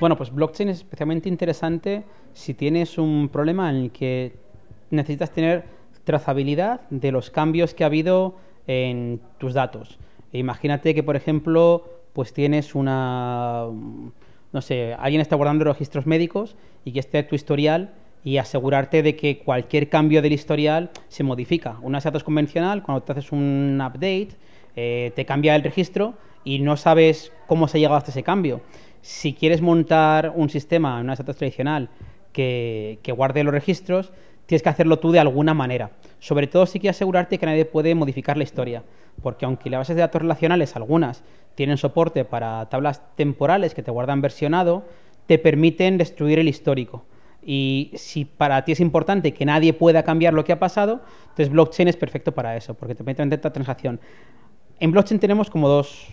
Bueno, pues blockchain es especialmente interesante si tienes un problema en el que necesitas tener trazabilidad de los cambios que ha habido en tus datos. E imagínate que, por ejemplo, pues tienes una, mm, no sé, alguien está guardando registros médicos y que esté tu historial y asegurarte de que cualquier cambio del historial se modifica. Una datos convencional, cuando te haces un update, eh, te cambia el registro, y no sabes cómo se ha llegado hasta ese cambio. Si quieres montar un sistema en una datos tradicional que, que guarde los registros, tienes que hacerlo tú de alguna manera. Sobre todo si quieres asegurarte que nadie puede modificar la historia, porque aunque las bases de datos relacionales, algunas, tienen soporte para tablas temporales que te guardan versionado, te permiten destruir el histórico. Y si para ti es importante que nadie pueda cambiar lo que ha pasado, entonces blockchain es perfecto para eso, porque te permite una transacción. En blockchain tenemos como dos,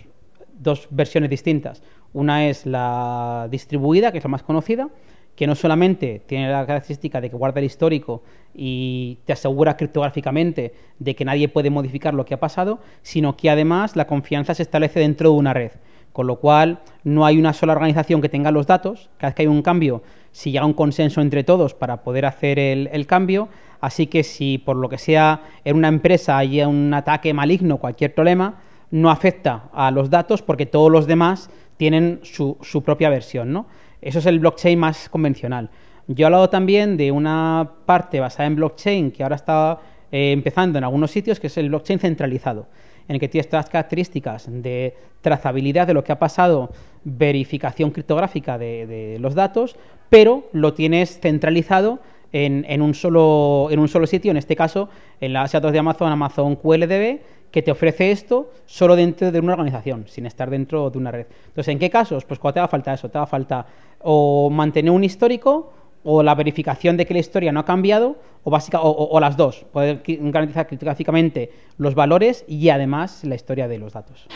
dos versiones distintas. Una es la distribuida, que es la más conocida, que no solamente tiene la característica de que guarda el histórico y te asegura criptográficamente de que nadie puede modificar lo que ha pasado, sino que además la confianza se establece dentro de una red. Con lo cual, no hay una sola organización que tenga los datos. Cada vez que hay un cambio, si llega un consenso entre todos para poder hacer el, cambio. Así que si por lo que sea en una empresa hay un ataque maligno, cualquier problema, no afecta a los datos porque todos los demás tienen su, su propia versión. ¿no? Eso es el blockchain más convencional. Yo he hablado también de una parte basada en blockchain que ahora está eh, empezando en algunos sitios, que es el blockchain centralizado, en el que todas estas características de trazabilidad de lo que ha pasado, verificación criptográfica de, los datos, pero lo tienes centralizado en, un solo, en un solo sitio, en este caso en las datos de Amazon, Amazon QLDB, que te ofrece esto solo dentro de una organización, sin estar dentro de una red. Entonces, ¿en qué casos? Pues cuando te da falta eso, te da falta o mantener un histórico o la verificación de que la historia no ha cambiado, o, básica, o, las dos, poder garantizar críticamente los valores y además la historia de los datos.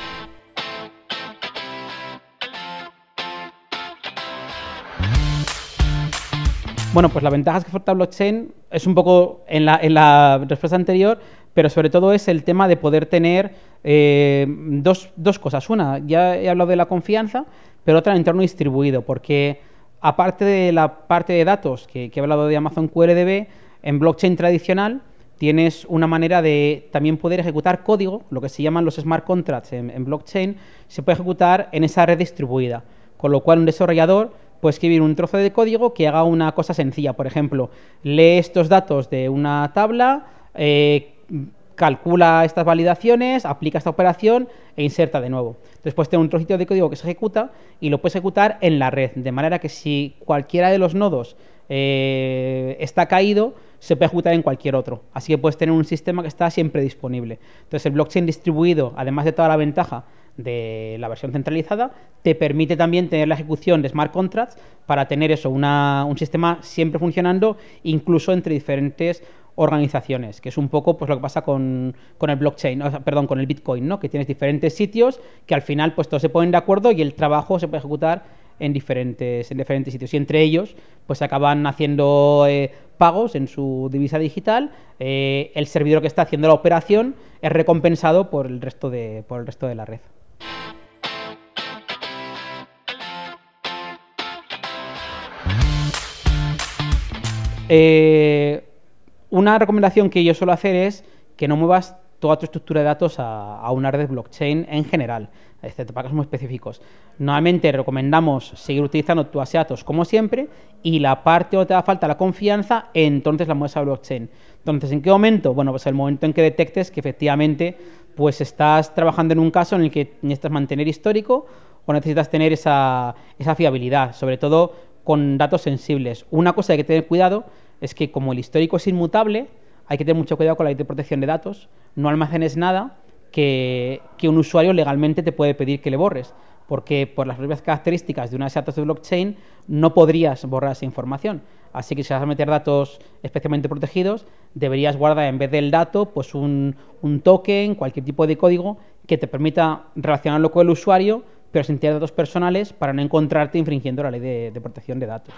Bueno, pues las ventajas que oferta Blockchain es un poco en la, en la respuesta anterior, pero sobre todo es el tema de poder tener eh, dos, cosas. Una, ya he hablado de la confianza, pero otra, el entorno distribuido, porque aparte de la parte de datos que, he hablado de Amazon QLDB, en blockchain tradicional tienes una manera de también poder ejecutar código, lo que se llaman los smart contracts en, blockchain, se puede ejecutar en esa red distribuida, con lo cual un desarrollador puede escribir un trozo de código que haga una cosa sencilla, por ejemplo, lee estos datos de una tabla, eh, calcula estas validaciones, aplica esta operación e inserta de nuevo. Después tener un trocito de código que se ejecuta y lo puedes ejecutar en la red, de manera que si cualquiera de los nodos eh, está caído, se puede ejecutar en cualquier otro. Así que puedes tener un sistema que está siempre disponible. Entonces el blockchain distribuido, además de toda la ventaja de la versión centralizada, te permite también tener la ejecución de smart contracts para tener eso, un sistema siempre funcionando, incluso entre diferentes organizaciones, que es un poco pues, lo que pasa con, el blockchain, perdón, con el Bitcoin, ¿no? que tienes diferentes sitios que al final pues, todos se ponen de acuerdo y el trabajo se puede ejecutar en diferentes, en diferentes sitios. Y entre ellos pues acaban haciendo eh, pagos en su divisa digital, eh, el servidor que está haciendo la operación es recompensado por el resto de, por el resto de la red. Eh, una recomendación que yo suelo hacer es que no muevas toda tu estructura de datos a, una red de blockchain en general, excepto para casos muy específicos. Normalmente recomendamos seguir utilizando tu base como siempre y la parte donde te da falta la confianza, entonces la mueves a blockchain. Entonces, ¿en qué momento? Bueno, pues el momento en que detectes que efectivamente pues estás trabajando en un caso en el que necesitas mantener histórico o necesitas tener esa, fiabilidad, sobre todo con datos sensibles. Una cosa que hay que tener cuidado es que como el histórico es inmutable, hay que tener mucho cuidado con la ley de protección de datos, no almacenes nada que, un usuario legalmente te puede pedir que le borres, porque por las propias características de una base de datos de blockchain no podrías borrar esa información. Así que si vas a meter datos especialmente protegidos, deberías guardar en vez del dato pues un, token, cualquier tipo de código que te permita relacionarlo con el usuario, pero sin tener datos personales para no encontrarte infringiendo la ley de protección de datos.